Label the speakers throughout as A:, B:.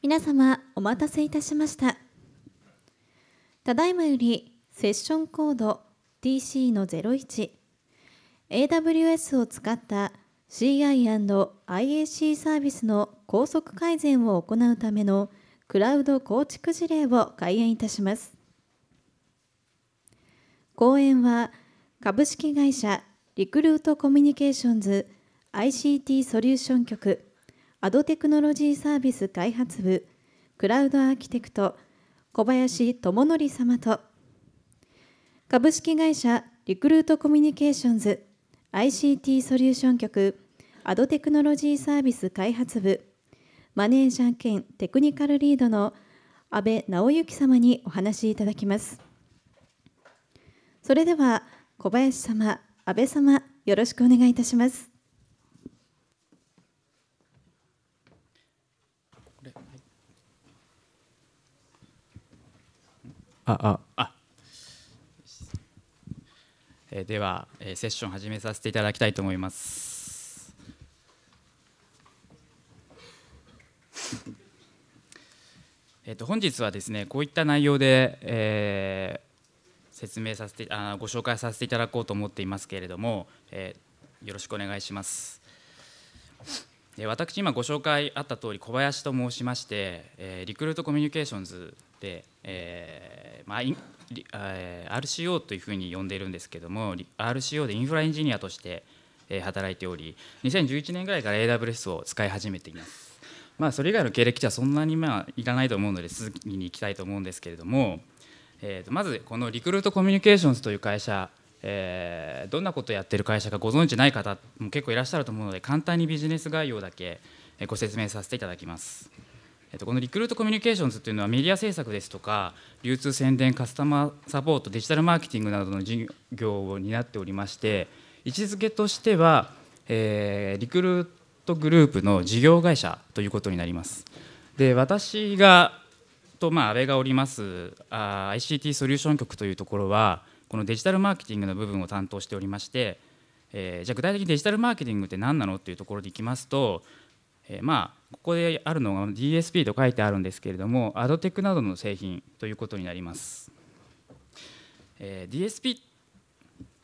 A: 皆様お待たせいたしましたただいまよりセッションコード t c の 01AWS を使った CI&IAC サービスの高速改善を行うためのクラウド構築事例を開演いたします講演は株式会社リクルートコミュニケーションズ ICT ソリューション局アドテクノロジーサービス開発部クラウドアーキテクト小林智則様と株式会社リクルートコミュニケーションズ ICT ソリューション局アドテクノロジーサービス開発部マネージャー兼テクニカルリードの安倍直之様にお話しいただきますそれでは小林様安倍様よろしくお願いいたしますあああえー、では、えー、セッション始めさせていただきたいと思います。えっと本日はですねこういった内容で、えー、説明させてあご紹介させていただこうと思っていますけれども、えー、よろしくお願いします。私今ご紹介あった通り小林と申しまして、えリクルートコミュニケーションズで、えーまあ、RCO というふうに呼んでいるんですけども RCO でインフラエンジニアとして働いており2011年ぐらいから AWS を使い始めています。まあ、それ以外の経歴じはそんなにまあいらないと思うので続きに行きたいと思うんですけれども、えー、とまずこのリクルートコミュニケーションズという会社えー、どんなことをやってる会社かご存知ない方も結構いらっしゃると思うので簡単にビジネス概要だけご説明させていただきます。えっと、このリクルートコミュニケーションズというのはメディア制作ですとか流通宣伝カスタマーサポートデジタルマーケティングなどの事業を担っておりまして位置づけとしては、えー、リクルートグループの事業会社ということになります。で私がと、まあ、安倍がおりますあ ICT ソリューション局というところはこのデジタルマーケティングの部分を担当しておりまして、えー、じゃあ具体的にデジタルマーケティングって何なのっていうところでいきますと、えー、まあここであるのが DSP と書いてあるんですけれどもアドテックなどの製品ということになります。えー、DSP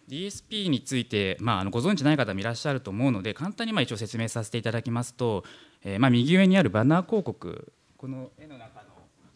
A: DSP について、まあ、あのご存知ない方もいらっしゃると思うので簡単にまあ一応説明させていただきますと、えー、まあ右上にあるバナー広告この絵の中の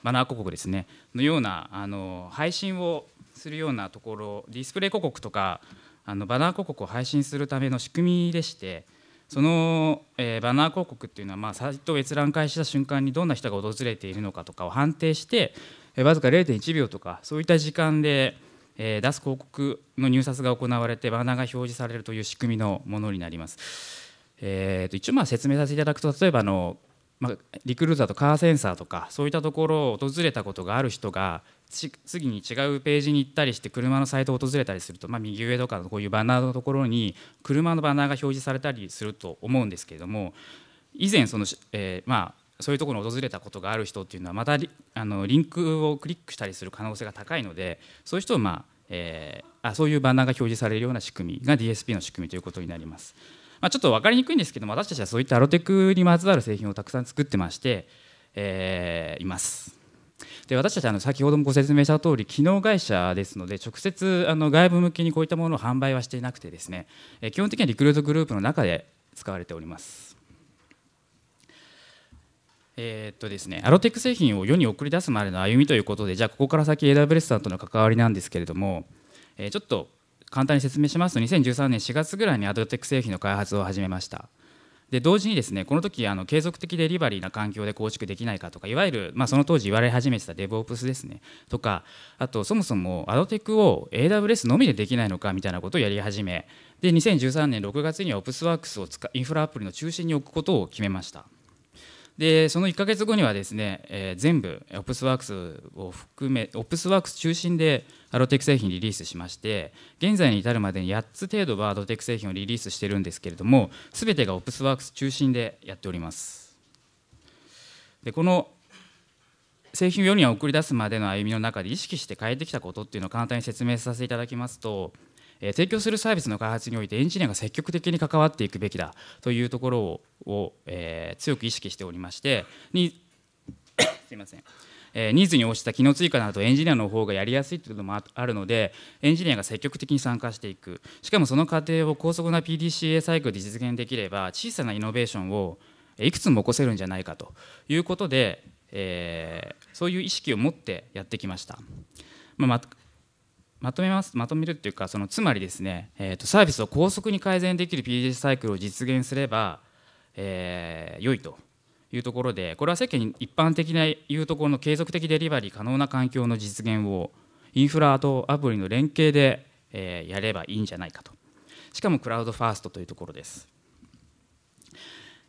A: バナー広告ですねのようなあの配信をするようなところディスプレイ広告とかあのバナー広告を配信するための仕組みでしてその、えー、バナー広告っていうのは、まあ、サイトを閲覧開始した瞬間にどんな人が訪れているのかとかを判定して、えー、わずか0.1秒とかそういった時間で、えー、出す広告の入札が行われてバナーが表示されるという仕組みのものになります。えーと、と一応まあ説明させていただくと例えばあのまあ、リクルーターとカーセンサーとかそういったところを訪れたことがある人が次に違うページに行ったりして車のサイトを訪れたりすると、まあ、右上とかのこういうバナーのところに車のバナーが表示されたりすると思うんですけれども以前その、えー、まあそういうところに訪れたことがある人っていうのはまたリあのリンクをクリックしたりする可能性が高いのでそういう人まあえー、あそういうバナーが表示されるような仕組みが DSP の仕組みということになります。まあ、ちょっと分かりにくいんですけども私たちはそういったアロテクにまつわる製品をたくさん作ってまして、えー、います。で私たちあの先ほどもご説明した通り機能会社ですので直接あの外部向けにこういったものを販売はしていなくてですね、え基本的にはリクルートグループの中で使われております。えー、っとですね、アロテック製品を世に送り出すまでの歩みということでじゃあここから先 AWS さんとの関わりなんですけれども、えー、ちょっと簡単に説明しますと2013年4月ぐらいにアドテック製品の開発を始めましたで同時にですねこの時あの継続的デリバリーな環境で構築できないかとかいわゆる、まあ、その当時言われ始めてたデブオプスですねとかあとそもそもアドテックを AWS のみでできないのかみたいなことをやり始めで2013年6月にはオプスワークスをインフラアプリの中心に置くことを決めましたでその1か月後にはですね、えー、全部 OpsWorks を含め OpsWorks 中心でアロテック製品リリースしまして現在に至るまでに8つ程度はアロテック製品をリリースしてるんですけれども全てが OpsWorks 中心でやっておりますでこの製品を世に送り出すまでの歩みの中で意識して変えてきたことっていうのを簡単に説明させていただきますとえ提供するサービスの開発においてエンジニアが積極的に関わっていくべきだというところを、え強く意識しておりましてに すいませんえニーズに応じた機能追加などエンジニアの方がやりやすいというのもあるのでエンジニアが積極的に参加していくしかもその過程を高速な PDCA サイクルで実現できれば小さなイノベーションをいくつも起こせるんじゃないかということで、えー、そういう意識を持ってやってきました。まあまとめますまとめるっていうかそのつまりですね、えーと、サービスを高速に改善できる PDS サイクルを実現すれば、えー、良いというところでこれは世間に一般的ないうところの継続的デリバリー可能な環境の実現をインフラとアプリの連携で、えー、やればいいんじゃないかとしかもクラウドファーストというところです。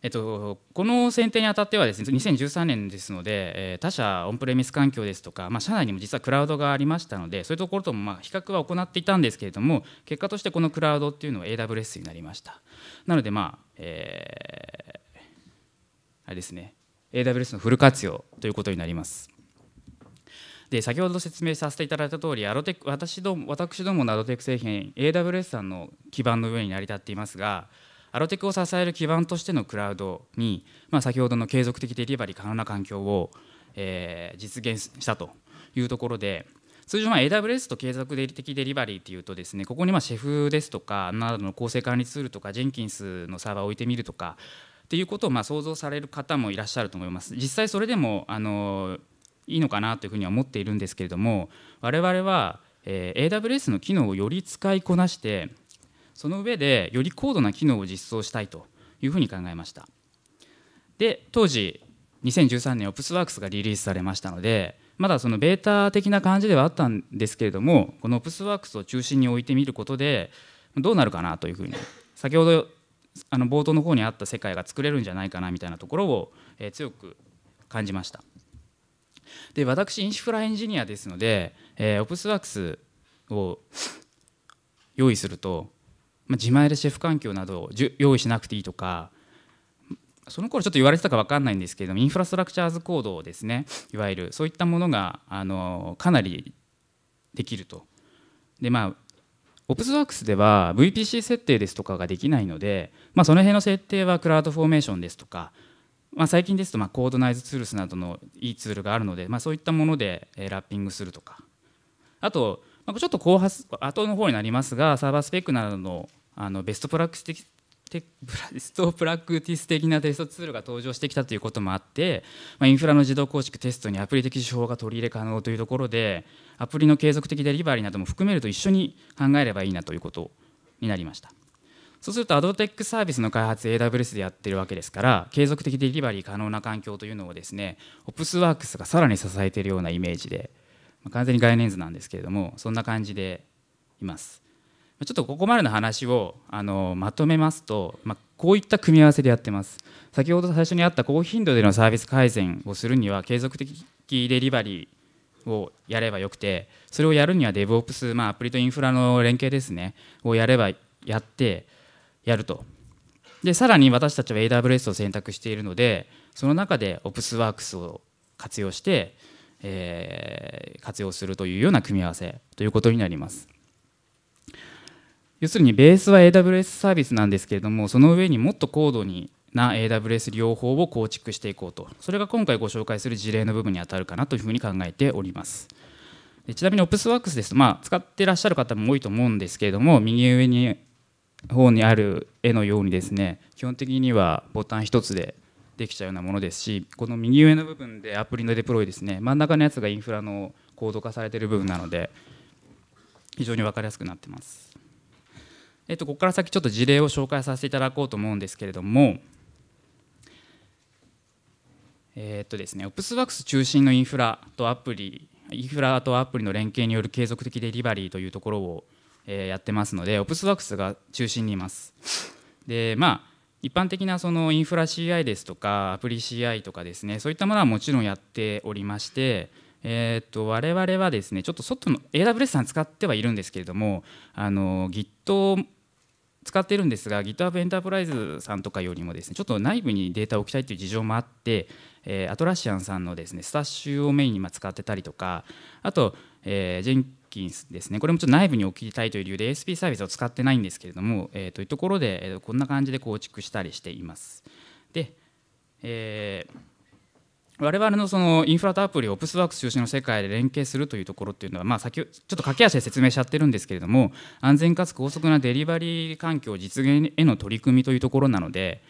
A: えっと、この選定にあたってはですね2013年ですので、えー、他社オンプレミス環境ですとか、まあ、社内にも実はクラウドがありましたのでそういうところともまあ比較は行っていたんですけれども結果としてこのクラウドっていうのは AWS になりましたなのでまあ、えー、あれですね AWS のフル活用ということになりますで先ほど説明させていただいた通りアロテ私ども私どものアロテック製品 AWS さんの基盤の上に成り立っていますがアロテクを支える基盤としてのクラウドに、まあ、先ほどの継続的デリバリー可能な環境を、えー、実現したというところで通常、AWS と継続的デリバリーっていうとですねここにまあシェフですとかなどの構成管理ツールとかジェンキンスのサーバーを置いてみるとかっていうことをまあ想像される方もいらっしゃると思います。実際それでもあのいいのかなというふうには思っているんですけれども我々は、え AWS の機能をより使いこなしてその上でより高度な機能を実装したいというふうに考えましたで当時2013年オプスワークスがリリースされましたのでまだそのベータ的な感じではあったんですけれどもこのオプスワークスを中心に置いてみることでどうなるかなというふうに先ほどあの冒頭の方にあった世界が作れるんじゃないかなみたいなところを、え強く感じましたで私インシフラエンジニアですので、えー、オプスワークスを用意するとまあ、自前でシェフ環境などを用意しなくていいとかその頃ちょっと言われてたか分かんないんですけれどもインフラストラクチャーズコードですねいわゆるそういったものがあのかなりできると。でまあオプスワークスでは VPC 設定ですとかができないので、まあ、その辺の設定はクラウドフォーメーションですとか、まあ、最近ですとまあコードナイズツールスなどのいいツールがあるので、まあ、そういったものでラッピングするとかあと、まちょっと後発後の方になりますがサーバースペックなどのあのベストプラクティステストプラクティス的なテストツールが登場してきたということもあって、まインフラの自動構築テストにアプリ的手法が取り入れ可能というところでアプリの継続的デリバリーなども含めると一緒に考えればいいなということになりましたそうするとアドテックサービスの開発 AWS でやってるわけですから継続的デリバリー可能な環境というのをですね OpsWorks がさらに支えているようなイメージで、ま完全に概念図なんですけれどもそんな感じでいます。ちょっとここまでの話をあのまとめますと、まあ、こういった組み合わせでやってます先ほど最初にあった高頻度でのサービス改善をするには継続的デリバリーをやればよくてそれをやるには DevOps、まあ、アプリとインフラの連携ですねをやればやってやるとでさらに私たちは AWS を選択しているのでその中で OpsWorks を活用して、えー、活用するというような組み合わせということになります。要するにベースは AWS サービスなんですけれどもその上にもっと高度にな AWS 両方を構築していこうとそれが今回ご紹介する事例の部分に当たるかなというふうに考えておりますちなみに OpsWorks ですと、まあ、使ってらっしゃる方も多いと思うんですけれども右上に方にある絵のようにですね基本的にはボタン1つでできちゃうようなものですしこの右上の部分でアプリのデプロイですね真ん中のやつがインフラの高度化されている部分なので非常に分かりやすくなってますえっと、ここから先ちょっと事例を紹介させていただこうと思うんですけれども、えっとですね、OpsWorks 中心のインフラとアプリ、インフラとアプリの連携による継続的デリバリーというところを、えやってますので、OpsWorks が中心にいます。でまあ一般的なそのインフラ CI ですとかアプリ CI とかですねそういったものはもちろんやっておりまして、えと我々はですねちょっと外の AWS さん使ってはいるんですけれどもあの Git 使ってるんですが GitHub エンタープライズさんとかよりもですねちょっと内部にデータを置きたいという事情もあって、えー、アトラシアンさんのですねスタッシュをメインに今使ってたりとかあと、えー、ジェンキンスですねこれもちょっと内部に置きたいという理由で ASP サービスを使ってないんですけれども、えー、というところで、えー、こんな感じで構築したりしています。で、えー我々のそのインフラとアプリをオプスワークス中心の世界で連携するというところっていうのは、まあ、先ちょっと駆け足で説明しちゃってるんですけれども安全かつ高速なデリバリー環境実現への取り組みというところなので、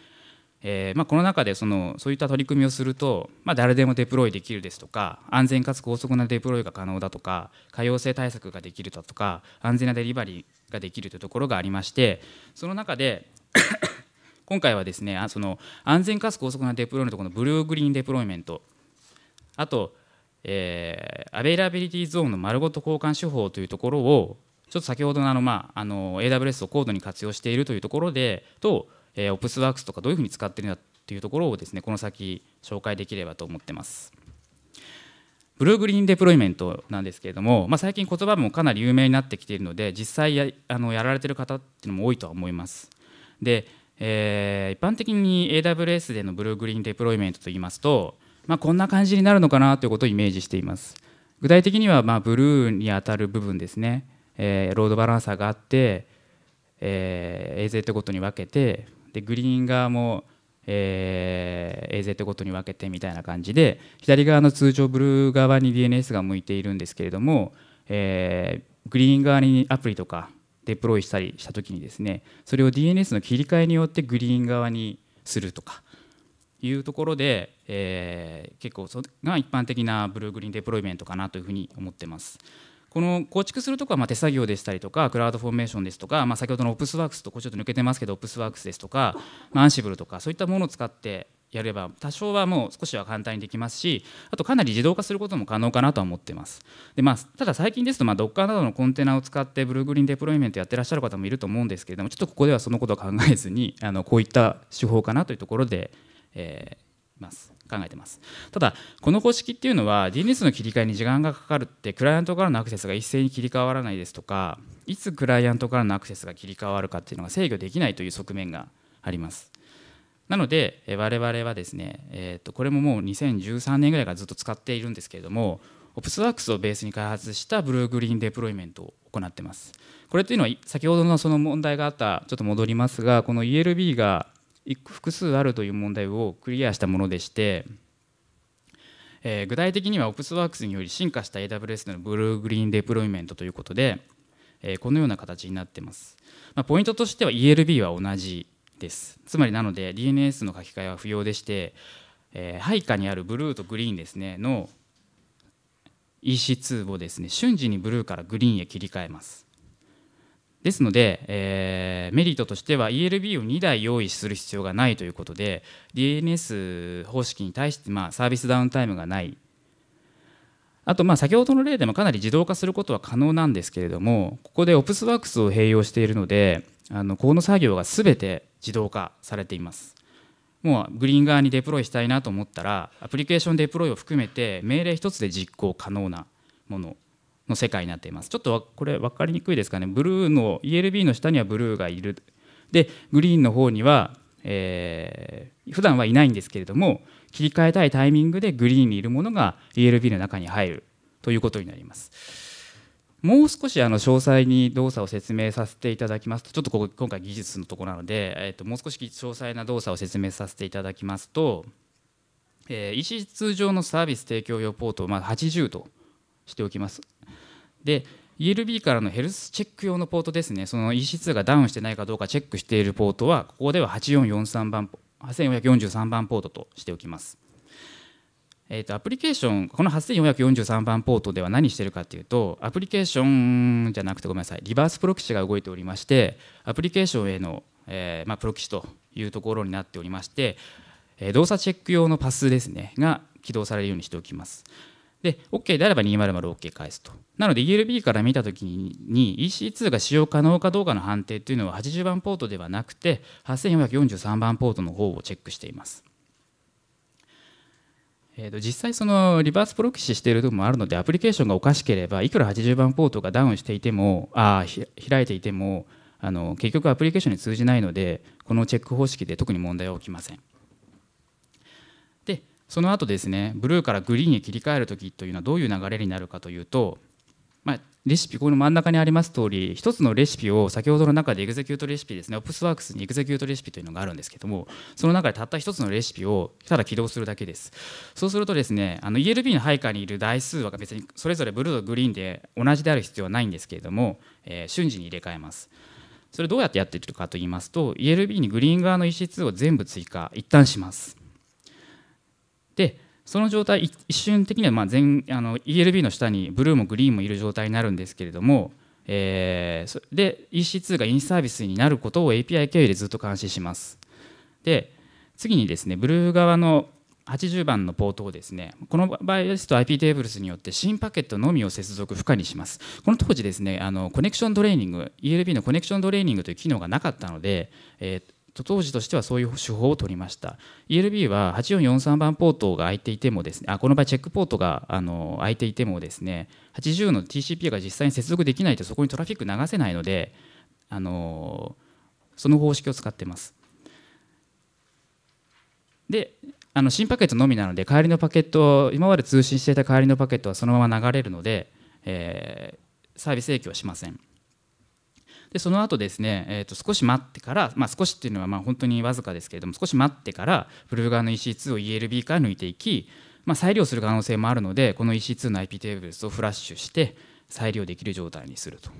A: えーまあ、この中でそのそういった取り組みをすると、まあ、誰でもデプロイできるですとか安全かつ高速なデプロイが可能だとか可用性対策ができるだとか安全なデリバリーができるというところがありましてその中で今回はですねその安全かつ高速なデプロイのところのブルーグリーンデプロイメントあと、えー、アベイラビリティゾーンの丸ごと交換手法というところをちょっと先ほどのあの、まあ、あの AWS を高度に活用しているというところでと、えー、OpsWorks とかどういうふうに使っているんだというところをですねこの先紹介できればと思ってます。ブルーグリーンデプロイメントなんですけれども、まあ、最近言葉もかなり有名になってきているので実際やあのやられてる方っていうのも多いとは思います。でえー、一般的に AWS でのブルーグリーンデプロイメントといいますと、まあ、こんな感じになるのかなということをイメージしています。具体的にはまあブルーに当たる部分ですね、えー、ロードバランサーがあって、えー、AZ ごとに分けてでグリーン側も、えー、AZ ごとに分けてみたいな感じで左側の通常ブルー側に DNS が向いているんですけれども、えー、グリーン側にアプリとかデプロイしたりした時にですねそれを DNS の切り替えによってグリーン側にするとかいうところで、えー、結構それが一般的なブルーグリーンデプロイメントかなというふうに思ってます。この構築するとこはま手作業でしたりとかクラウドフォーメーションですとか、まあ、先ほどの OpsWorks とこちょっと抜けてますけど OpsWorks ですとか、まあ、Ansible とかそういったものを使ってやれば多少はもう少しは簡単にできますしあとかなり自動化することも可能かなとは思ってますで、まあ、ただ最近ですと、まあ、ドッカーなどのコンテナを使ってブルーグリーンデプロイメントやってらっしゃる方もいると思うんですけれどもちょっとここではそのことを考えずにあのこういった手法かなというところで、えー、ます考えてますただこの方式っていうのは DNS の切り替えに時間がかかるってクライアントからのアクセスが一斉に切り替わらないですとかいつクライアントからのアクセスが切り替わるかっていうのが制御できないという側面がありますなので我々はですね、えー、とこれももう2013年ぐらいからずっと使っているんですけれども OpsWorks をベースに開発したブルーグリーンデプロイメントを行ってます。これというのは先ほどのその問題があったちょっと戻りますがこの ELB が複数あるという問題をクリアしたものでして、えー、具体的には OpsWorks により進化した AWS のブルーグリーンデプロイメントということで、えー、このような形になってます。まあ、ポイントとしては ELB は同じですつまりなので DNS の書き換えは不要でして、えー、配下にあるブルーとグリーンですねの EC2 をですね瞬時にブルーからグリーンへ切り替えますですので、えー、メリットとしては ELB を2台用意する必要がないということで DNS 方式に対して、まあ、サービスダウンタイムがないあとまあ先ほどの例でもかなり自動化することは可能なんですけれどもここで OpsWorks を併用しているのであのこの作業が全て自動化されていますもうグリーン側にデプロイしたいなと思ったらアプリケーションデプロイを含めて命令一つで実行可能なものの世界になっていますちょっとこれ分かりにくいですかねブルーの ELB の下にはブルーがいるでグリーンの方には、えー、普段はいないんですけれども切り替えたいタイミングでグリーンにいるものが ELB の中に入るということになります。もう少しあの詳細に動作を説明させていただきますとちょっとここ今回技術のところなので、えー、ともう少し詳細な動作を説明させていただきますと、えー、医師通常のサービス提供用ポートをまあ80としておきます。で ELB からのヘルスチェック用のポートですね、その EC2 がダウンしてないかどうかチェックしているポートは、ここでは8443番、8443番ポートとしておきます。えー、とアプリケーションこの8443番ポートでは何してるかっていうとアプリケーションじゃなくてごめんなさいリバースプロキシが動いておりましてアプリケーションへの、えーまあ、プロキシというところになっておりまして、えー、動作チェック用のパスですねが起動されるようにしておきます。で、OK であれば2 0 0 o k 返すと。なので ELB から見たときに EC2 が使用可能かどうかの判定というのは80番ポートではなくて8443番ポートの方をチェックしています。えー、と実際そのリバースプロキシしているところもあるのでアプリケーションがおかしければいくら80番ポートがダウンしていてもあ開いていてもあの結局アプリケーションに通じないのでこのチェック方式で特に問題は起きません。でその後ですねブルーからグリーンに切り替える時というのはどういう流れになるかというとレシピこの真ん中にあります通り1つのレシピを先ほどの中でエグゼキュートレシピですね OpsWorks にエグゼキュートレシピというのがあるんですけどもその中でたった1つのレシピをただ起動するだけですそうするとですねあの ELB の配下にいる台数は別にそれぞれブルーとグリーンで同じである必要はないんですけれども、えー、瞬時に入れ替えますそれどうやってやってるかと言いますと ELB にグリーン側の EC2 を全部追加一旦しますでその状態一瞬的にはまあ全あの ELB の下にブルーもグリーンもいる状態になるんですけれども、えー、で EC2 がインサービスになることを API 経由でずっと監視します。で次にですねブルー側の80番のポートをですねこの場合ですと IP テーブルスによって新パケットのみを接続不可にしますこの当時ですねあのコネクショントレーニング ELB のコネクショントレーニングという機能がなかったので、えー当時としてはそういう手法を取りました ELB は8443番ポートが開いていてもですねあこの場合チェックポートがあの開いていてもですね80の TCP が実際に接続できないとそこにトラフィック流せないのであのその方式を使ってますであの新パケットのみなので帰りのパケット今まで通信していた帰りのパケットはそのまま流れるので、えー、サービス影響はしませんでその後ですね、えー、と少し待ってから、まあ、少しっていうのはまあ本当にわずかですけれども少し待ってからプル側の EC2 を ELB から抜いていき、まあ、再利用する可能性もあるのでこの EC2 の IP テーブルスをフラッシュして再利用できる状態にすると。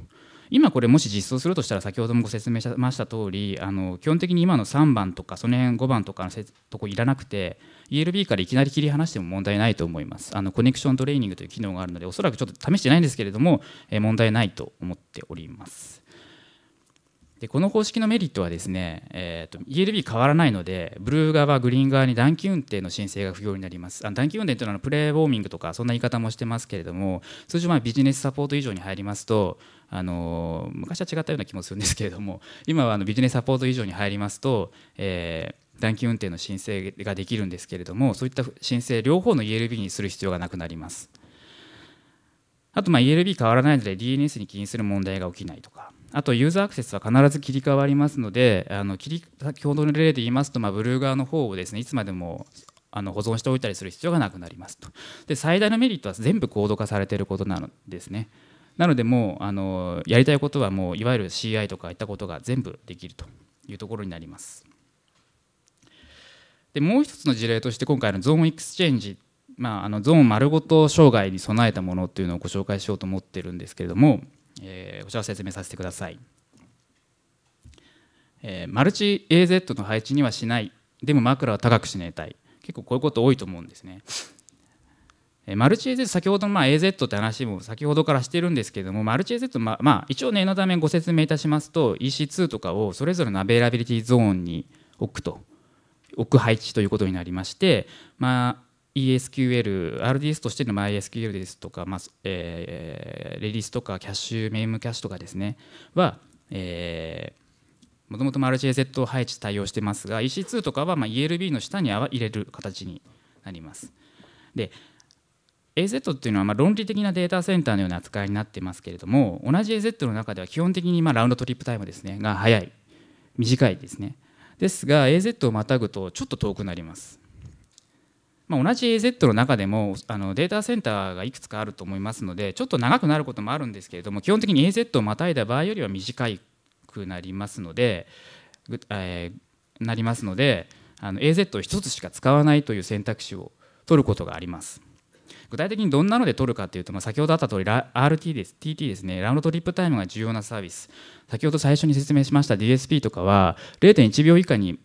A: 今これもし実装するとしたら先ほどもご説明しました通りあり基本的に今の3番とかその辺5番とかのとこいらなくて ELB からいきなり切り離しても問題ないと思いますあのコネクショントレーニングという機能があるのでおそらくちょっと試してないんですけれども、え問題ないと思っておりますでこの方式のメリットはですね、えーと、ELB 変わらないのでブルー側グリーン側に暖気運転の申請が不要になりますあ暖気運転というのはプレーウォーミングとかそんな言い方もしてますけれども通常まあビジネスサポート以上に入りますとあの昔は違ったような気もするんですけれども今はあのビジネスサポート以上に入りますと、えー暖気運転の申請ができるんですけれどもそういった申請両方の ELB にする必要がなくなりますあとまあ ELB 変わらないので DNS に起因する問題が起きないとかあとユーザーアクセスは必ず切り替わりますのであの切り先ほどの例で言いますと、まあ、ブルー側の方をですねいつまでもあの保存しておいたりする必要がなくなりますとで最大のメリットは全部コード化されていることなんですねなのでもうあのやりたいことはもういわゆる CI とかいったことが全部できるというところになりますでもう一つの事例として今回のゾーンエクスチェンジ、まあ、あのゾーン丸ごと障害に備えたものっていうのをご紹介しようと思ってるんですけれどもえー、こちらを説明させてください、えー、マルチ AZ の配置にはしないでも枕は高くしないたい結構こういうこと多いと思うんですねマルチ AZ 先ほどのまあ AZ って話も先ほどからしてるんですけどもマルチ AZ ままあ一応念のためご説明いたしますと EC2 とかをそれぞれのアベラビリティゾーンに置くと置く配置ということになりましてまあ ESQL、RDS としての MySQL ですとか、まあえー、レディスとかキャッシュ、メイムキャッシュとかですね、は、えー、もともとマルチ AZ 配置対応してますが、EC2 とかはまあ ELB の下に入れる形になります。で、AZ っていうのはまあ論理的なデータセンターのような扱いになってますけれども、同じ AZ の中では基本的にまあラウンドトリップタイムですね、が早い、短いですね。ですが、AZ をまたぐとちょっと遠くなります。まあ、同じ AZ の中でもあのデータセンターがいくつかあると思いますのでちょっと長くなることもあるんですけれども基本的に AZ をまたいだ場合よりは短くなりますので、えー、なりますのであの AZ を1つしか使わないという選択肢を取ることがあります。具体的にどんなので取るかというと、まあ、先ほどあった通り RT です TT ですねラウンドトリップタイムが重要なサービス先ほど最初に説明しました DSP とかは0.1秒以下に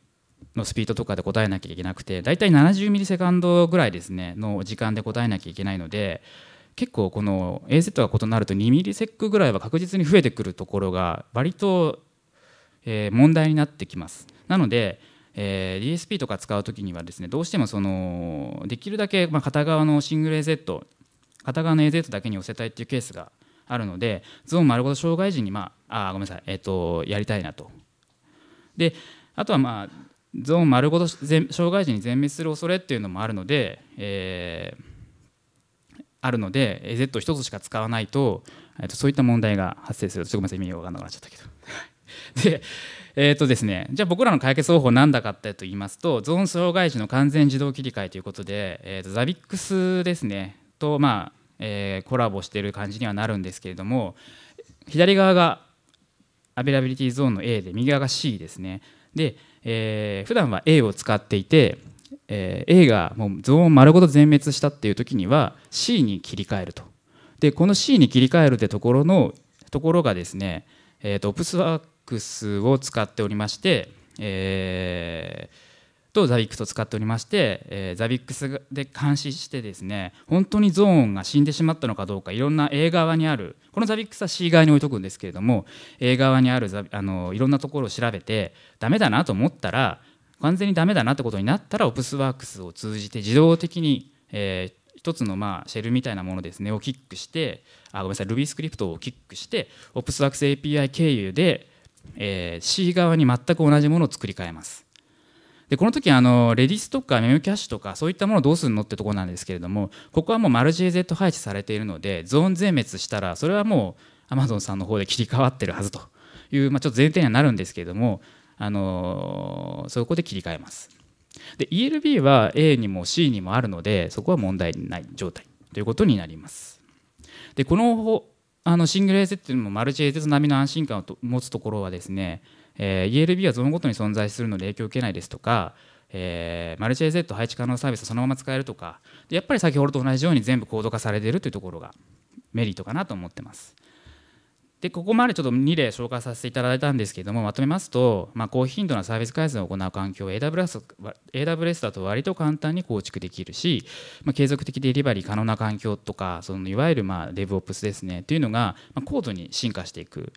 A: のスピードとかで答えなきゃいけなくて大体70ミリセカンドぐらいですねの時間で答えなきゃいけないので結構この AZ が異なると2ミリセックぐらいは確実に増えてくるところが割と、え問題になってきます。なので、え DSP とか使う時にはですねどうしてもそのできるだけ、ま片側のシングル AZ 片側の AZ だけに寄せたいっていうケースがあるのでゾーン丸ごと障害時に、まあ、あごめんなさい、えっとやりたいなと。であとはまあゾーン丸ごと障害児に全滅する恐れっていうのもあるので、えー、あるので Z1 つしか使わないと,、えとそういった問題が発生するちょごめんなさい意味が分かなくなっちゃったけど。でえーとですね、じゃあ僕らの解決方法なんだかってと言いますとゾーン障害児の完全自動切り替えということで、えー、とザビックスですねと、まあえー、コラボしている感じにはなるんですけれども左側がアベラビリティゾーンの A で右側が C ですねでえー、普段は A を使っていて、えー、A がもうゾーン丸ごと全滅したっていう時には C に切り替えるとでこの C に切り替えるってところのところがですね、えーと、オプスワークスを使っておりまして、えーとザビックスを使っておりまして、えー、ザビックスで監視してですね本当にゾーンが死んでしまったのかどうかいろんな A 側にあるこのザビックスは C 側に置いとくんですけれども A 側にあるザあのいろんなところを調べてダメだなと思ったら完全にダメだなってことになったらオプスワークスを通じて自動的に、えー、一つのまあシェルみたいなものですねをキックしてあごめんなさい Ruby スクリプトをキックしてオプスワークス API 経由で、えー、C 側に全く同じものを作り変えます。でこの時あのレディスとかメモキャッシュとかそういったものどうするのってとこなんですけれどもここはもうマルチ AZ 配置されているのでゾーン全滅したらそれはもうアマゾンさんの方で切り替わってるはずという、まあ、ちょっと前提にはなるんですけれどもあのそこで切り替えます。で ELB は A にも C にもあるのでそこは問題ない状態ということになります。でこのあのシングル AZ っていうのもマルチ AZ 並みの安心感を持つところはですねえー、ELB はゾーンごとに存在するので影響を受けないですとか、えー、マルチ AZ 配置可能サービスをそのまま使えるとかやっぱり先ほどと同じように全部コード化されているというところがメリットかなと思ってます。でここまでちょっと2例紹介させていただいたんですけどもまとめますと、まあ、高頻度なサービス改善を行う環境を AWS, だと割と簡単に構築できるし、まあ、継続的デリバリー可能な環境とかそのいわゆるまあ DevOps ですねというのが、まあ、高度に進化していく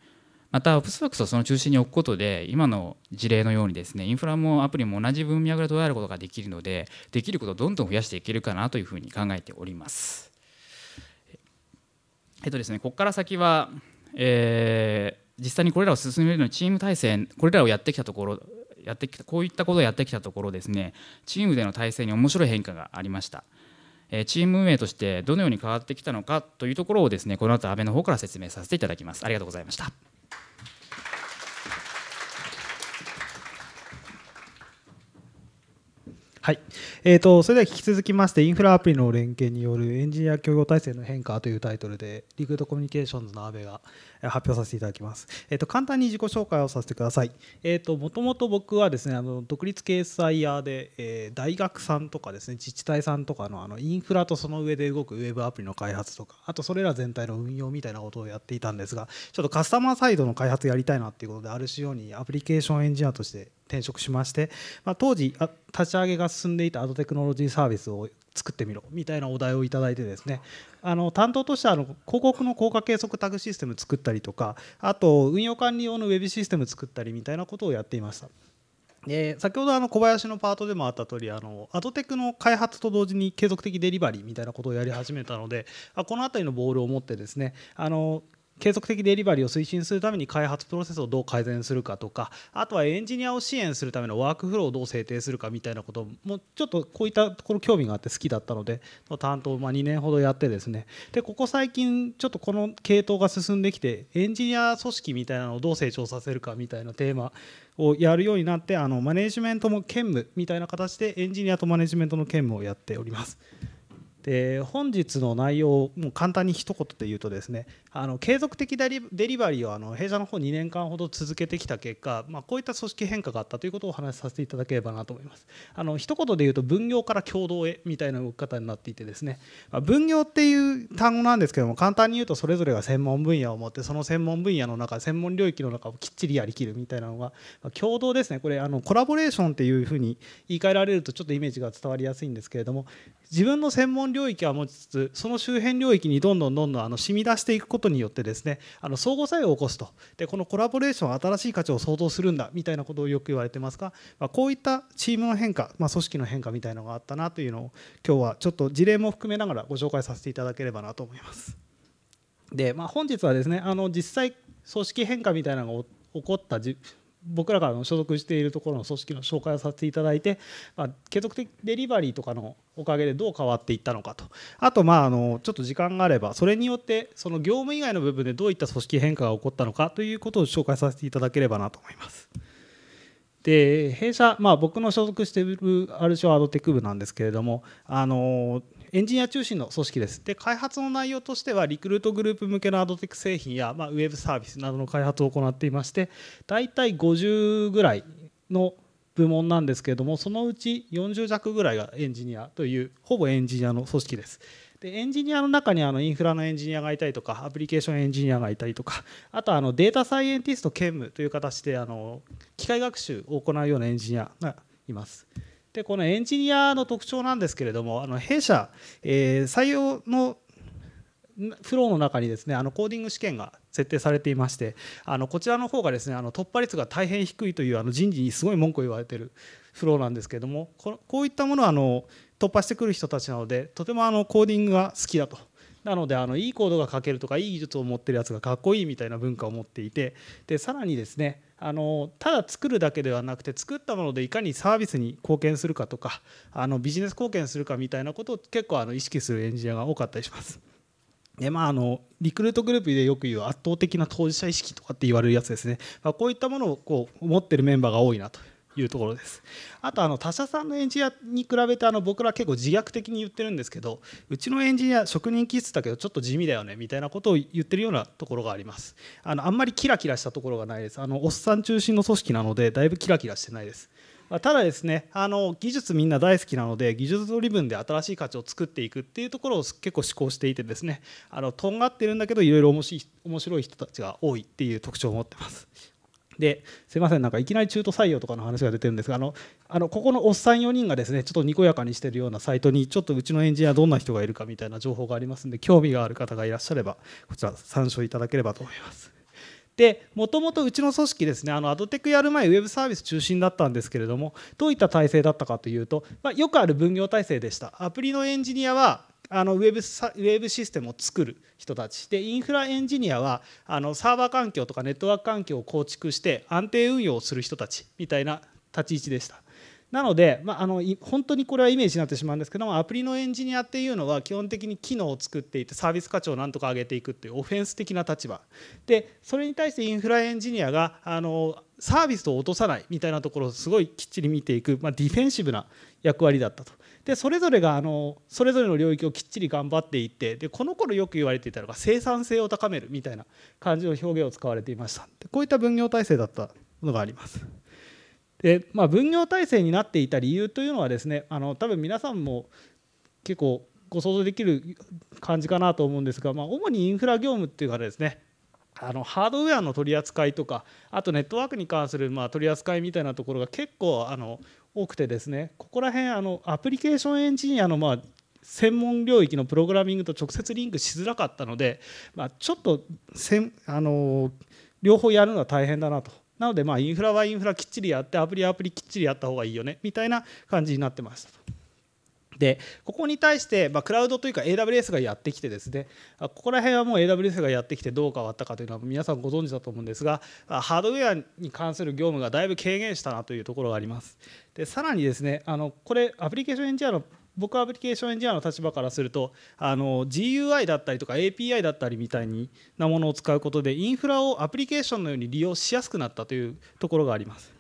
A: またオプスファクスをその中心に置くことで今の事例のようにですねインフラもアプリも同じ文脈で捉えることができるのでできることをどんどん増やしていけるかなというふうに考えております。えっとですね、ここから先は、えー、実際にこれらを進めるのにチーム体制これらをやってきたところやってきたこういったことをやってきたところですねチームでの体制に面白い変化がありました。チーム運営としてどのように変わってきたのかというところをですねこの後安倍の方から説明させていただきますありがとうございました
B: はい、えーと、それでは引き続きましてインフラアプリの連携によるエンジニア協業体制の変化というタイトルでリクルートコミュニケーションズの阿部が、発表させていただきます。えっと、簡単に自己紹介をさせてください。えっと、もともと僕はですね、あの、独立系載ヤーで、えー、大学さんとかですね、自治体さんとかの、あの、インフラとその上で動くウェブアプリの開発とか、あとそれら全体の運用みたいなことをやっていたんですが、ちょっとカスタマーサイドの開発やりたいなっていうことで、RCO にアプリケーションエンジニアとして転職しまして、まあ、当時立ち上げが進んでいたアドテクノロジーサービスを作ってみろみたいなお題をいただいてですねあの担当としてはあの広告の効果計測タグシステム作ったりとかあと運用管理用のウェブシステム作ったりみたいなことをやっていました。え先ほどあの小林のパートでもあった通りあのアドテクの開発と同時に継続的デリバリーみたいなことをやり始めたのであこの辺りのボールを持ってですねあの継続的デリバリーを推進するために開発プロセスをどう改善するかとかあとはエンジニアを支援するためのワークフローをどう制定するかみたいなこともちょっとこういったところ興味があって好きだったので担当ま2年ほどやってですねでここ最近ちょっとこの系統が進んできてエンジニア組織みたいなのをどう成長させるかみたいなテーマをやるようになってあのマネジメントも兼務みたいな形でエンジニアとマネジメントの兼務をやっております。で本日の内容をもう簡単に一言で言うとですねあの継続的デリバリーをあの弊社の方2年間ほど続けてきた結果、まあ、こういった組織変化があったということをお話しさせていただければなと思います。あの一言で言うと分業から共同へみたいな動き方になっていてですね、まあ、分業っていう単語なんですけども簡単に言うとそれぞれが専門分野を持ってその専門分野の中専門領域の中をきっちりやりきるみたいなのが、まあ、共同ですねこれあのコラボレーションっていうふうに言い換えられるとちょっとイメージが伝わりやすいんですけれども自分の専門領域は持ちつつその周辺領域にどんどんどんどんあの染み出していくことことによってですねあの相互作用を起こすとでこのコラボレーション新しい価値を創造するんだみたいなことをよく言われてますが、まあ、こういったチームの変化、まあ、組織の変化みたいなのがあったなというのを今日はちょっと事例も含めながらご紹介させていただければなと思います。でまあ、本日はですねあの実際組織変化みたいなのが起こった僕らが所属しているところの組織の紹介をさせていただいて、まあ、継続的デリバリーとかのおかげでどう変わっていったのかとあとまああのちょっと時間があればそれによってその業務以外の部分でどういった組織変化が起こったのかということを紹介させていただければなと思います。で弊社、まあ、僕の所属している RCO アドテック部なんですけれどもあのエンジニア中心の組織ですで開発の内容としてはリクルートグループ向けのアドテック製品や、まあ、ウェブサービスなどの開発を行っていまして大体50ぐらいの部門なんですけれどもそのうち40弱ぐらいがエンジニアというほぼエンジニアの組織です。でエンジニアの中にあのインフラのエンジニアがいたりとかアプリケーションエンジニアがいたりとかあとはあのデータサイエンティスト兼務という形であの機械学習を行うようなエンジニアがいます。でこのエンジニアの特徴なんですけれどもあの弊社、えー、採用のフローの中にですねあのコーディング試験が設定されていましてあのこちらの方がですねあの突破率が大変低いというあの人事にすごい文句を言われているフローなんですけれどもこういったものはあの突破してくる人たちなのでとてもあのコーディングが好きだとなのであのいいコードが書けるとかいい技術を持ってるやつがかっこいいみたいな文化を持っていてでさらにですねあのただ作るだけではなくて作ったものでいかにサービスに貢献するかとかあのビジネス貢献するかみたいなことを結構あの意識するエンジニアが多かったりします。でまあ、あのリクルートグループでよく言う圧倒的な当事者意識とかって言われるやつですね、まあ、こういったものをこう持ってるメンバーが多いなというところです。あとあの他社さんのエンジニアに比べてあの僕ら結構自虐的に言ってるんですけどうちのエンジニア職人気質だけどちょっと地味だよねみたいなことを言ってるようなところがあります。あのあんまりキラキラしたところがないです。あのおっさん中心の組織なのでだいぶキラキラしてないです。ただですねあの技術みんな大好きなので技術ドリブンで新しい価値を作っていくっていうところを結構思考していてですねあのとんがってるんだけどいろいろ面白い人たちが多いっていう特徴を持ってます。ですいませんなんかいきなり中途採用とかの話が出てるんですがあのあのここのおっさん4人がですねちょっとにこやかにしてるようなサイトにちょっとうちのエンジニアどんな人がいるかみたいな情報がありますので興味がある方がいらっしゃればこちら参照いただければと思います。でもともとうちの組織ですねあのアドテクやる前ウェブサービス中心だったんですけれどもどういった体制だったかというと、まあ、よくある分業体制でしたアプリのエンジニアはあのウェブウェブシステムを作る人たちでインフラエンジニアはあのサーバー環境とかネットワーク環境を構築して安定運用をする人たちみたいな立ち位置でした。なので、まあ、あの本当にこれはイメージになってしまうんですけどもアプリのエンジニアっていうのは基本的に機能を作っていてサービス価値をなんとか上げていくっていうオフェンス的な立場でそれに対してインフラエンジニアがあのサービスを落とさないみたいなところをすごいきっちり見ていく、まあ、ディフェンシブな役割だったと。でそれぞれがあのそれぞれの領域をきっちり頑張っていってでこの頃よく言われていたのが生産性を高めるみたいな感じの表現を使われていましたでこういった分業体制だったのがあります。でまあ、分業体制になっていた理由というのはですねあの多分皆さんも結構ご想像できる感じかなと思うんですが、まあ、主にインフラ業務っていうかですねあのハードウェアの取り扱いとかあとネットワークに関するまあ取り扱いみたいなところが結構あの多くてですねここら辺あのアプリケーションエンジニアのまあ専門領域のプログラミングと直接リンクしづらかったので、まあ、ちょっとせんあの両方やるのは大変だなとなのでまあインフラはインフラきっちりやってアプリはアプリきっちりやった方がいいよねみたいな感じになってましたでここに対して、まあ、クラウドというか AWS がやってきてですねここら辺はもう AWS がやってきてどう変わったかというのは皆さんご存知だと思うんですがハードウェアに関する業務がだいぶ軽減したなというところがありますでさらにですねあのこれアプリケーションエンジニアの僕はアプリケーションエンジニアの立場からするとあの GUI だったりとか API だったりみたいなものを使うことでインフラをアプリケーションのように利用しやすくなったというところがあります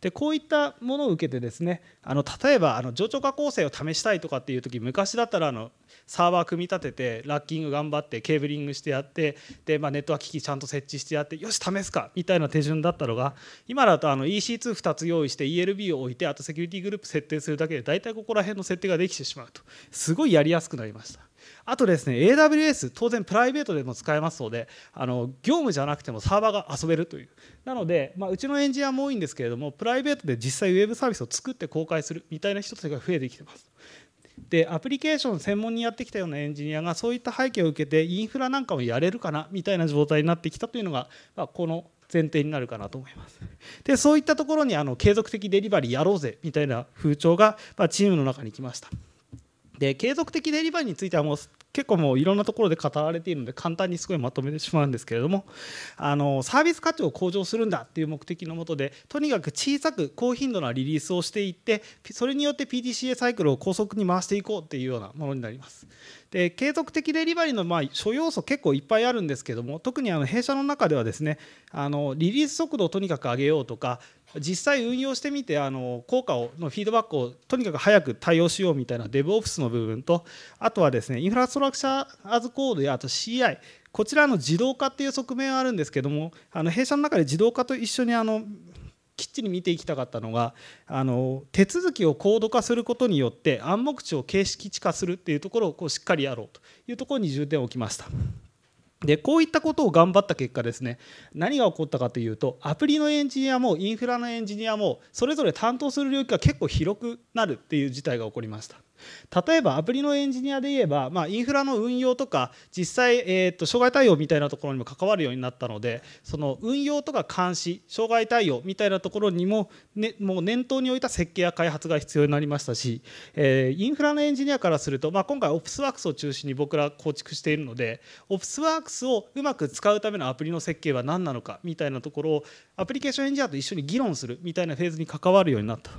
B: でこういったものを受けてですねあの例えばあの冗長化構成を試したいとかっていう時昔だったらあのサーバー組み立ててラッキング頑張ってケーブリングしてやってで、まあ、ネットワーク機器ちゃんと設置してやってよし試すかみたいな手順だったのが今だとあの EC22 つ用意して ELB を置いてあとセキュリティグループ設定するだけで大体ここら辺の設定ができてしまうとすごいやりやすくなりました。あとですね AWS 当然プライベートでも使えますのであの業務じゃなくてもサーバーが遊べるというなので、まあ、うちのエンジニアも多いんですけれどもプライベートで実際ウェブサービスを作って公開するみたいな人たちが増えてきてますでアプリケーション専門にやってきたようなエンジニアがそういった背景を受けてインフラなんかもやれるかなみたいな状態になってきたというのが、まあ、この前提になるかなと思いますでそういったところにあの継続的デリバリーやろうぜみたいな風潮が、まあ、チームの中に来ましたで継続的デリバリーについてはもう結構もういろんなところで語られているので簡単にすごいまとめてしまうんですけれどもあのサービス価値を向上するんだっていう目的のもとでとにかく小さく高頻度なリリースをしていってそれによって PDCA サイクルを高速に回していこうっていうようなものになります。で継続的デリバリーのまあ諸要素結構いっぱいあるんですけども特にあの弊社の中ではですねあのリリース速度をとにかく上げようとか実際運用してみてあの効果をのフィードバックをとにかく早く対応しようみたいなデブオフィスの部分とあとはですねインフラストラクチャーアズコードやあと CI こちらの自動化っていう側面はあるんですけどもあの弊社の中で自動化と一緒にあのきっちり見ていきたかったのがあの手続きを高度化することによって暗黙知を形式化するっていうところをこうしっかりやろうというところに重点を置きました。でこういったことを頑張った結果ですね何が起こったかというとアプリのエンジニアもインフラのエンジニアもそれぞれ担当する領域が結構広くなるっていう事態が起こりました。例えばアプリのエンジニアで言えば、まあ、インフラの運用とか実際、えー、と障害対応みたいなところにも関わるようになったのでその運用とか監視障害対応みたいなところにも,、ね、もう念頭に置いた設計や開発が必要になりましたし、えー、インフラのエンジニアからすると、まあ、今回 OpsWorks を中心に僕ら構築しているので OpsWorks をうまく使うためのアプリの設計は何なのかみたいなところをアプリケーションエンジニアと一緒に議論するみたいなフェーズに関わるようになったと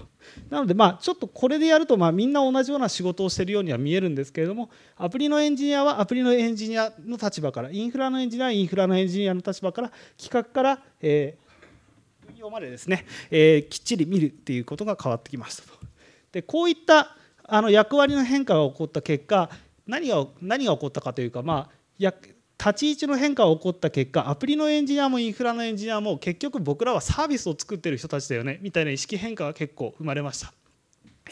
B: なのでまあちょっとこれでやるとまあみんな同じような仕事をしているようには見えるんですけれどもアプリのエンジニアはアプリのエンジニアの立場からインフラのエンジニアはインフラのエンジニアの立場から企画から、えー、運用までですね、えー、きっちり見るっていうことが変わってきましたと。でこういったあの役割の変化が起こった結果何が何が起こったかというかまあ立ち位置の変化が起こった結果アプリのエンジニアもインフラのエンジニアも結局僕らはサービスを作ってる人たちだよねみたいな意識変化が結構生まれました。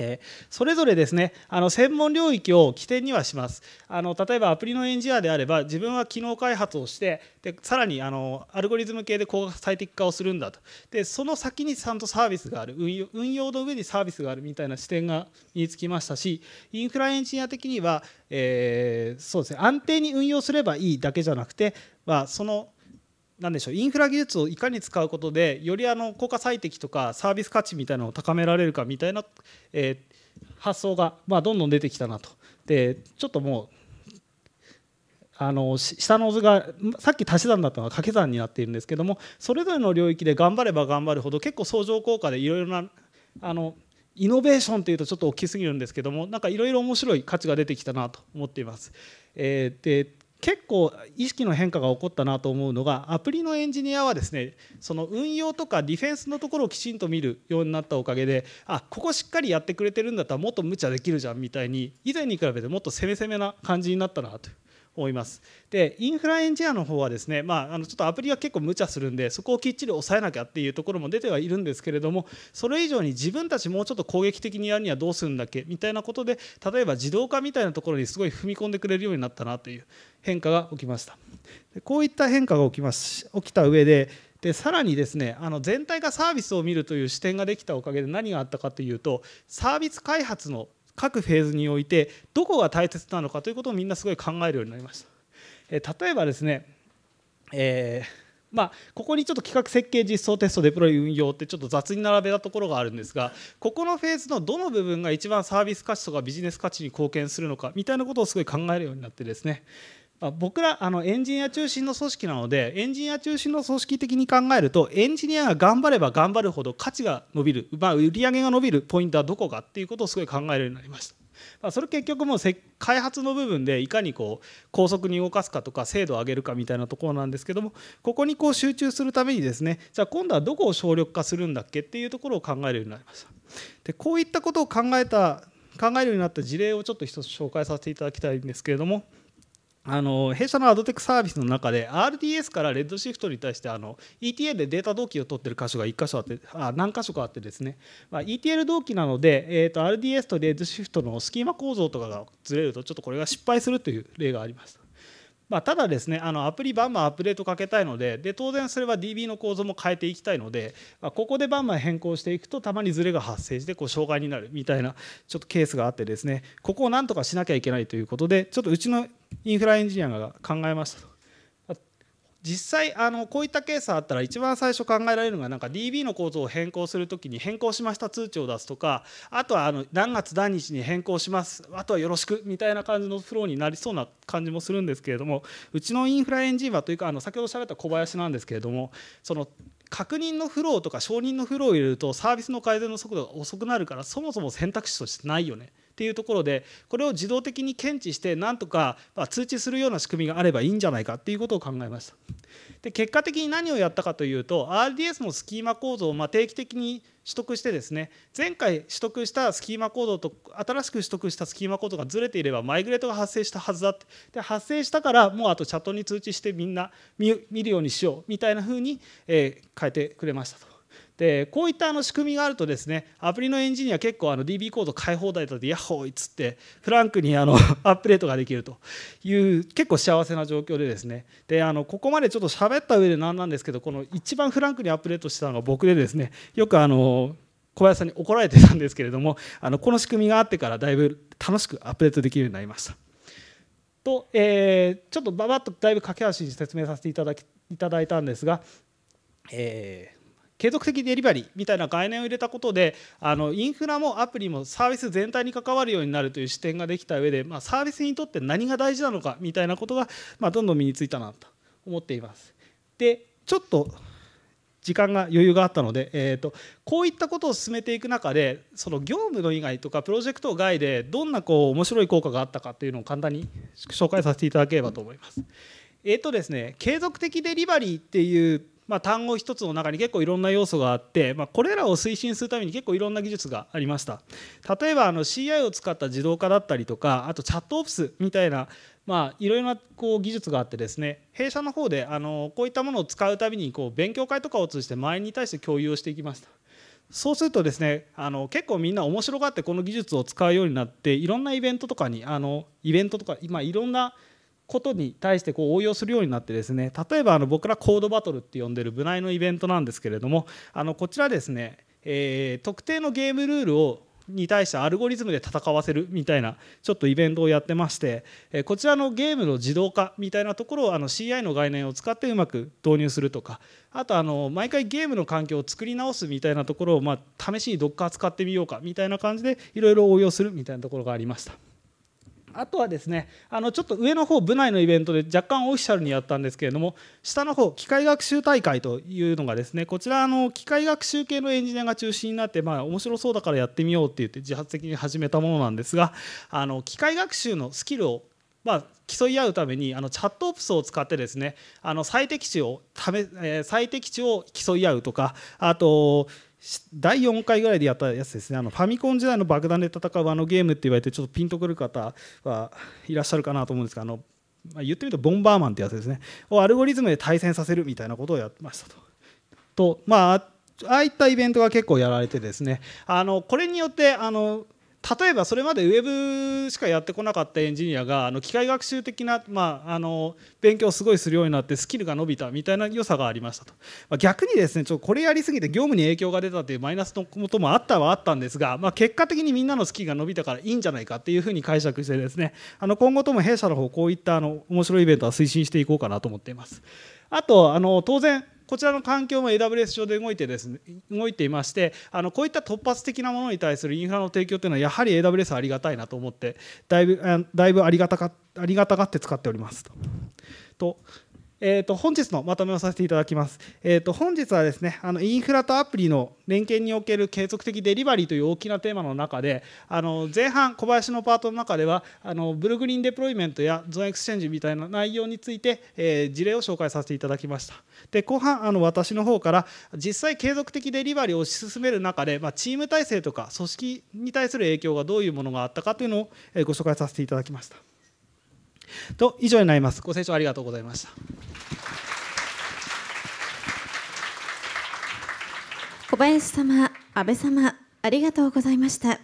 B: えそれぞれですねあの専門領域を起点にはしますあの例えばアプリのエンジニアであれば自分は機能開発をしてでさらにあのアルゴリズム系で高果最適化をするんだとでその先にちゃんとサービスがある運用運用の上にサービスがあるみたいな視点が身につきましたしインフラエンジニア的には、えー、そうですね安定に運用すればいいだけじゃなくて、まあ、そのなんでしょうインフラ技術をいかに使うことでよりあの効果最適とかサービス価値みたいなのを高められるかみたいな、えー、発想が、まあ、どんどん出てきたなと。でちょっともうあの下の図がさっき足し算だったのが掛け算になっているんですけどもそれぞれの領域で頑張れば頑張るほど結構相乗効果でいろいろなあのイノベーションというとちょっと大きすぎるんですけどもなんかいろいろ面白い価値が出てきたなと思っています。えー、で結構意識の変化が起こったなと思うのがアプリのエンジニアはですねその運用とかディフェンスのところをきちんと見るようになったおかげであここしっかりやってくれてるんだったらもっと無茶できるじゃんみたいに以前に比べてもっと攻め攻めな感じになったなと思います。でインフラエンジニアの方はですね、まあ、あのちょっとアプリが結構無茶するんでそこをきっちり抑えなきゃっていうところも出てはいるんですけれどもそれ以上に自分たちもうちょっと攻撃的にやるにはどうするんだっけみたいなことで例えば自動化みたいなところにすごい踏み込んでくれるようになったなという変化が起きました。でこういった変化が起きます起きた上ででさらにですねあの全体がサービスを見るという視点ができたおかげで何があったかというとサービス開発の各フェーズにおいてどこが大切なのかということをみんなすごい考えるようになりました。え例えばですね、えーまあ、ここにちょっと企画設計実装テストデプロイ運用ってちょっと雑に並べたところがあるんですがここのフェーズのどの部分が一番サービス価値とかビジネス価値に貢献するのかみたいなことをすごい考えるようになってですねまあ、僕らあのエンジニア中心の組織なのでエンジニア中心の組織的に考えるとエンジニアが頑張れば頑張るほど価値が伸びる、まあ、売り上げが伸びるポイントはどこかっていうことをすごい考えるようになりました。まあ、それ結局もう開発の部分でいかにこう高速に動かすかとか精度を上げるかみたいなところなんですけどもここにこう集中するためにですねじゃあ今度はどこを省力化するんだっけっていうところを考えるようになりました。でこういったことを考えた考えるようになった事例をちょっと一つ紹介させていただきたいんですけれどもあの弊社のアドテックサービスの中で RDS から RedShift に対してあの ETL でデータ同期を取ってる箇所が1箇所あってあ何箇所かあってですね、まあ、ETL 同期なので、えー、と RDS と RedShift のスキーマ構造とかがずれるとちょっとこれが失敗するという例がありました。まあ、ただですねあのアプリバンバンアップデートかけたいのでで当然それは DB の構造も変えていきたいので、まあ、ここでバンバン変更していくとたまにズレが発生してこう障害になるみたいなちょっとケースがあってですねここをなんとかしなきゃいけないということでちょっとうちのインフラエンジニアが考えましたと。実際あのこういったケースあったら一番最初考えられるのがなんか DB の構造を変更するときに変更しました通知を出すとかあとはあの何月何日に変更しますあとはよろしくみたいな感じのフローになりそうな感じもするんですけれどもうちのインフラエンジンはというかあの先ほどしゃべった小林なんですけれどもその確認のフローとか承認のフローを入れるとサービスの改善の速度が遅くなるからそもそも選択肢としてないよね。っていうところでこれを自動的に検知してなんとか通知するような仕組みがあればいいんじゃないかっていうことを考えました。で結果的に何をやったかというと RDS のスキーマ構造をま定期的に取得してですね前回取得したスキーマ構造と新しく取得したスキーマ構造がずれていればマイグレートが発生したはずだってで発生したからもうあとチャットに通知してみんな見るようにしようみたいな風に、え変えてくれましたと。でこういったあの仕組みがあるとですねアプリのエンジニア結構あの DB コード買い放題だってヤッホーいっつってフランクにあの アップデートができるという結構幸せな状況でですねであのここまでちょっと喋った上で何なんですけどこの一番フランクにアップデートしてたのが僕でですねよくあの小林さんに怒られてたんですけれどもあのこの仕組みがあってからだいぶ楽しくアップデートできるようになりました。と、えー、ちょっとばばっとだいぶ駆け足に説明させていただきいただいたんですが、えー継続的デリバリーみたいな概念を入れたことであのインフラもアプリもサービス全体に関わるようになるという視点ができた上で、まあ、サービスにとって何が大事なのかみたいなことが、まあ、どんどん身についたなと思っています。でちょっと時間が余裕があったので、えーと、こういったことを進めていく中でその業務の以外とかプロジェクト外でどんなこう面白い効果があったかというのを簡単に紹介させていただければと思います。えーとですね、継続的デリバリーっていうまあ、単語一つの中に結構いろんな要素があって、まあ、これらを推進するために結構いろんな技術がありました例えばあの CI を使った自動化だったりとかあとチャットオプスみたいなまあ、いろいろなこう技術があってですね弊社の方であのこういったものを使うたびにこう勉強会とかを通じて周りに対して共有をしていきましたそうするとですねあの結構みんな面白がってこの技術を使うようになっていろんなイベントとかにあのイベントとか今いろんなことに対してこう応用するようになってですね例えばあの僕らコードバトルって呼んでる部内のイベントなんですけれどもあのこちらですね、えー、特定のゲームルールをに対してアルゴリズムで戦わせるみたいなちょっとイベントをやってましてこちらのゲームの自動化みたいなところをあの CI の概念を使ってうまく導入するとかあとあの毎回ゲームの環境を作り直すみたいなところをま試しにどっか使ってみようかみたいな感じでいろいろ応用するみたいなところがありました。あとはですねあのちょっと上の方部内のイベントで若干オフィシャルにやったんですけれども下の方機械学習大会というのがですねこちらあの機械学習系のエンジニアが中心になってまあ面白そうだからやってみようって言って自発的に始めたものなんですがあの機械学習のスキルをまあ、競い合うためにあのチャットオプスを使ってですねあの最適値をため、えー、最適値を競い合うとかあと第4回ぐらいでやったやつですねあのファミコン時代の爆弾で戦うあのゲームって言われてちょっとピンとくる方はいらっしゃるかなと思うんですがあの、まあ、言ってみるとボンバーマンってやつですねをアルゴリズムで対戦させるみたいなことをやってましたと。とまあああいったイベントが結構やられてですねあのこれによってあの例えばそれまでウェブしかやってこなかったエンジニアがあの機械学習的な、まあ、あの勉強をすごいするようになってスキルが伸びたみたいな良さがありましたと、まあ、逆にですねちょこれやりすぎて業務に影響が出たというマイナスのこともあったはあったんですが、まあ、結果的にみんなのスキルが伸びたからいいんじゃないかっていうふうに解釈してですねあの今後とも弊社の方こういったあの面白いイベントは推進していこうかなと思っています。あとあの当然こちらの環境も AWS 上で動いてです、ね、動いていましてあのこういった突発的なものに対するインフラの提供というのはやはり AWS ありがたいなと思ってだいぶだいぶありがたかありがたがって使っておりますと。とえー、と本日のまとめをさせていただきます。えー、と本日はですねあのインフラとアプリの連携における継続的デリバリーという大きなテーマの中であの前半小林のパートの中ではあのブルグリーンデプロイメントやゾーンエクスチェンジみたいな内容について、え事例を紹介させていただきました。で後半あの私の方から実際継続的デリバリーを推し進める中で、まあ、チーム体制とか組織に対する影響がどういうものがあったかというのをご紹介させていただきました。と以上になりますご清聴ありがとうございました
A: 小林様安倍様ありがとうございました